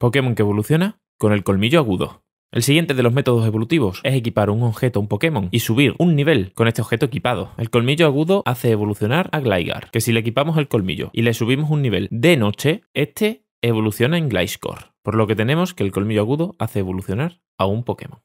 Pokémon que evoluciona con el colmillo agudo. El siguiente de los métodos evolutivos es equipar un objeto a un Pokémon y subir un nivel con este objeto equipado. El colmillo agudo hace evolucionar a Gligar, que si le equipamos el colmillo y le subimos un nivel de noche, este evoluciona en Gliscor, por lo que tenemos que el colmillo agudo hace evolucionar a un Pokémon.